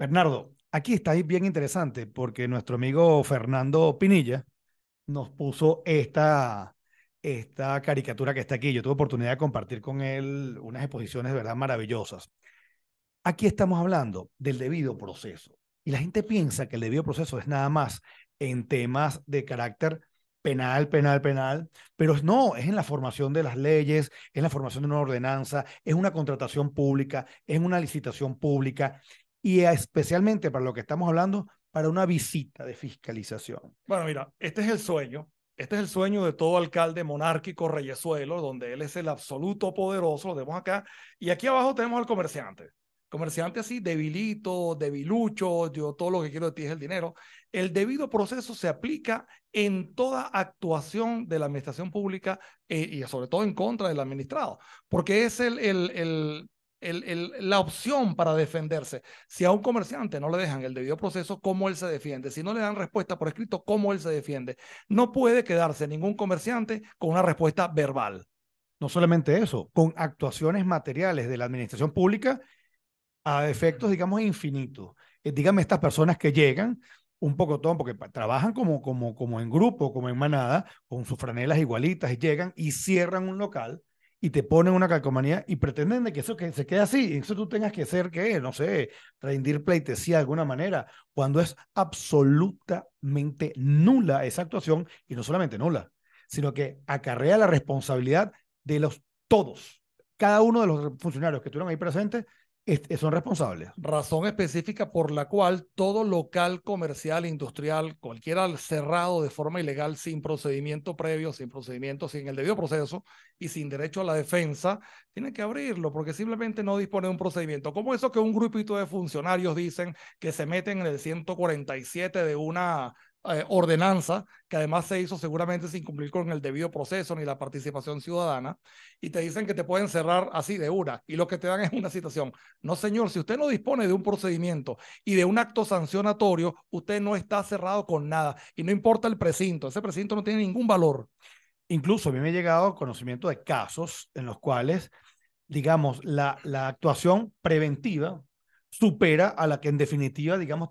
Bernardo, aquí está bien interesante porque nuestro amigo Fernando Pinilla nos puso esta, esta caricatura que está aquí. Yo tuve oportunidad de compartir con él unas exposiciones de verdad maravillosas. Aquí estamos hablando del debido proceso. Y la gente piensa que el debido proceso es nada más en temas de carácter penal, penal, penal, pero no, es en la formación de las leyes, es la formación de una ordenanza, es una contratación pública, es una licitación pública, y especialmente para lo que estamos hablando, para una visita de fiscalización. Bueno, mira, este es el sueño, este es el sueño de todo alcalde monárquico reyesuelo, donde él es el absoluto poderoso, lo vemos acá, y aquí abajo tenemos al comerciante. Comerciante así, debilito, debilucho, yo todo lo que quiero de ti es el dinero. El debido proceso se aplica en toda actuación de la administración pública eh, y sobre todo en contra del administrado, porque es el, el la opción para defenderse. Si a un comerciante no le dejan el debido proceso, cómo él se defiende. Si no le dan respuesta por escrito, cómo él se defiende. No puede quedarse ningún comerciante con una respuesta verbal. No solamente eso, con actuaciones materiales de la administración pública a efectos, digamos, infinitos. díganme eh, dígame estas personas que llegan, un poco todo, porque trabajan como, como, como en grupo, como en manada, con sus franelas igualitas y llegan y cierran un local y te ponen una calcomanía y pretenden de que eso que se quede así, y eso tú tengas que ser, que No sé, rendir pleitesía de alguna manera, cuando es absolutamente nula esa actuación y no solamente nula, sino que acarrea la responsabilidad de los todos, cada uno de los funcionarios que estuvieron ahí presentes eh, son responsables. Razón específica por la cual todo local comercial, industrial, cualquiera cerrado de forma ilegal, sin procedimiento previo, sin procedimiento, sin el debido proceso y sin derecho a la defensa, tiene que abrirlo porque simplemente no dispone de un procedimiento. Como eso que un grupito de funcionarios dicen que se meten en el 147 de una eh, ordenanza, que además se hizo seguramente sin cumplir con el debido proceso ni la participación ciudadana, y te dicen que te pueden cerrar así de una, y lo que te dan es una situación No, señor, si usted no dispone de un procedimiento y de un acto sancionatorio, usted no está cerrado con nada, y no importa el precinto, ese precinto no tiene ningún valor. Incluso a mí me ha llegado conocimiento de casos en los cuales, digamos, la, la actuación preventiva supera a la que en definitiva, digamos,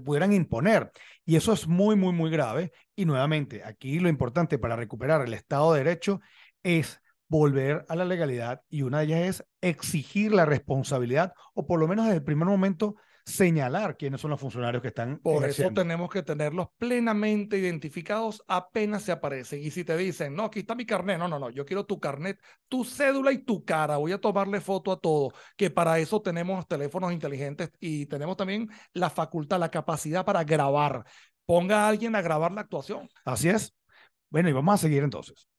pudieran imponer. Y eso es muy, muy, muy grave. Y nuevamente, aquí lo importante para recuperar el Estado de Derecho es volver a la legalidad y una de ellas es exigir la responsabilidad o por lo menos desde el primer momento señalar quiénes son los funcionarios que están. Por eso tenemos que tenerlos plenamente identificados apenas se aparecen. Y si te dicen, no, aquí está mi carnet, no, no, no, yo quiero tu carnet, tu cédula y tu cara, voy a tomarle foto a todo, que para eso tenemos teléfonos inteligentes y tenemos también la facultad, la capacidad para grabar. Ponga a alguien a grabar la actuación. Así es. Bueno, y vamos a seguir entonces.